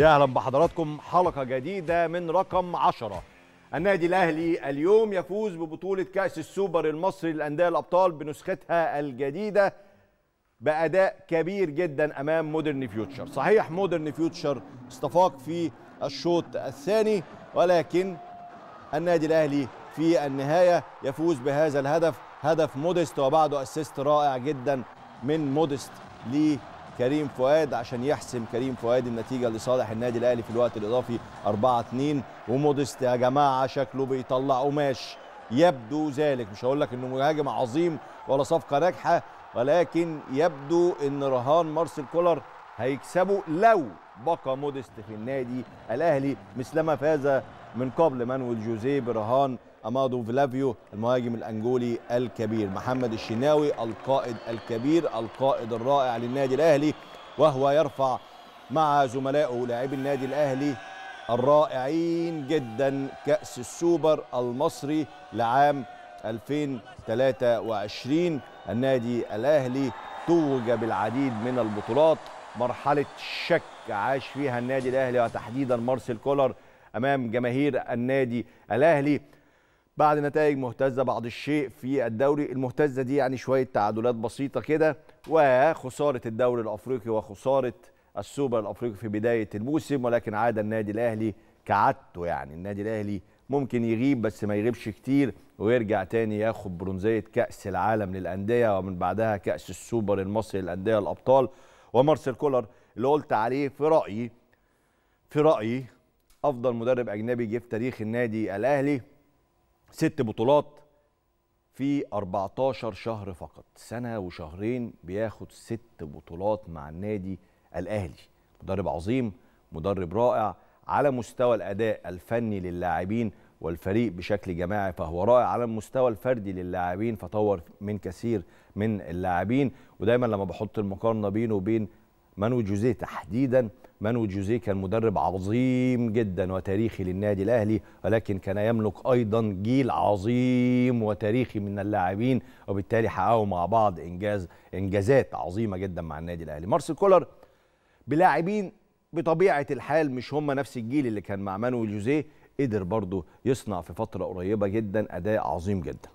يا اهلا بحضراتكم حلقه جديده من رقم 10 النادي الاهلي اليوم يفوز ببطوله كاس السوبر المصري للانديه الابطال بنسختها الجديده باداء كبير جدا امام مودرن فيوتشر صحيح مودرن فيوتشر استفاق في الشوط الثاني ولكن النادي الاهلي في النهايه يفوز بهذا الهدف هدف مودست وبعده اسيست رائع جدا من مودست كريم فؤاد عشان يحسم كريم فؤاد النتيجه لصالح النادي الاهلي في الوقت الاضافي 4 2 وموديست يا جماعه شكله بيطلع قماش يبدو ذلك مش هقول لك انه مهاجم عظيم ولا صفقه ناجحه ولكن يبدو ان رهان مارسيل كولر هيكسبوا لو بقى موديست في النادي الاهلي مثلما فاز من قبل مانويل جوزيه برهان امادو فلافيو المهاجم الانجولي الكبير محمد الشناوي القائد الكبير القائد الرائع للنادي الاهلي وهو يرفع مع زملائه لاعبي النادي الاهلي الرائعين جدا كاس السوبر المصري لعام 2023 النادي الاهلي توج بالعديد من البطولات مرحله شك عاش فيها النادي الاهلي وتحديدا مارسيل كولر امام جماهير النادي الاهلي بعد نتائج مهتزه بعض الشيء في الدوري المهتزه دي يعني شويه تعادلات بسيطه كده وخساره الدوري الافريقي وخساره السوبر الافريقي في بدايه الموسم ولكن عاد النادي الاهلي كعادته يعني النادي الاهلي ممكن يغيب بس ما يغيبش كتير ويرجع تاني ياخد برونزيه كاس العالم للانديه ومن بعدها كاس السوبر المصري للانديه الابطال ومارسيل كولر اللي قلت عليه في رايي في رايي افضل مدرب اجنبي جه في تاريخ النادي الاهلي ست بطولات في 14 شهر فقط سنه وشهرين بياخد ست بطولات مع النادي الاهلي مدرب عظيم مدرب رائع على مستوى الاداء الفني للاعبين والفريق بشكل جماعي فهو رائع على المستوى الفردي للاعبين فطور من كثير من اللاعبين ودايما لما بحط المقارنه بينه وبين مانويل جوزيه تحديدا مانويل جوزيه كان مدرب عظيم جدا وتاريخي للنادي الاهلي ولكن كان يملك ايضا جيل عظيم وتاريخي من اللاعبين وبالتالي حققوا مع بعض انجاز انجازات عظيمه جدا مع النادي الاهلي مارسيل كولر بلاعبين بطبيعه الحال مش هم نفس الجيل اللي كان مع مانويل جوزيه قدر برضه يصنع في فتره قريبه جدا اداء عظيم جدا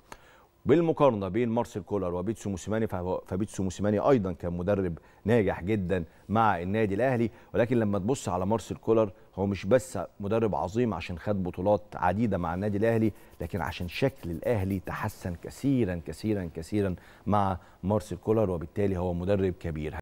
بالمقارنه بين مارسيل كولر وبيتسو موسيماني فبيتسو موسيماني ايضا كان مدرب ناجح جدا مع النادي الاهلي ولكن لما تبص على مارسيل كولر هو مش بس مدرب عظيم عشان خد بطولات عديده مع النادي الاهلي لكن عشان شكل الاهلي تحسن كثيرا كثيرا كثيرا مع مارسيل كولر وبالتالي هو مدرب كبير